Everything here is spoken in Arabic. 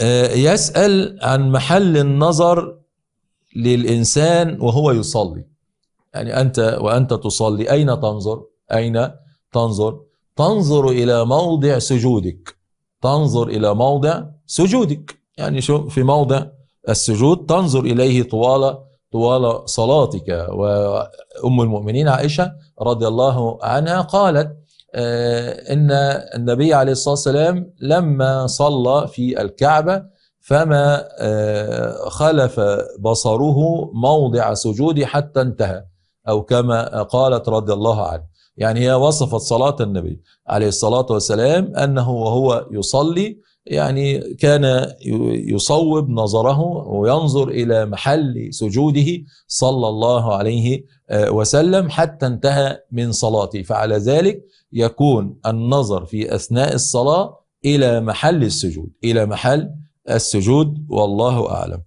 آه، يسأل عن محل النظر للإنسان وهو يصلي يعني أنت وأنت تصلي أين تنظر أين تنظر تنظر إلى موضع سجودك تنظر إلى موضع سجودك يعني شو في موضع السجود تنظر إليه طوال طوال صلاتك وأم المؤمنين عائشة رضي الله عنها قالت آه، ان النبي عليه الصلاه والسلام لما صلى في الكعبه فما آه، خلف بصره موضع سجوده حتى انتهى او كما قالت رضي الله عنه يعني هي وصفت صلاة النبي عليه الصلاة والسلام أنه وهو يصلي يعني كان يصوب نظره وينظر إلى محل سجوده صلى الله عليه آه، وسلم حتى انتهى من صلاته فعلى ذلك يكون النظر في أثناء الصلاة إلى محل السجود إلى محل السجود والله أعلم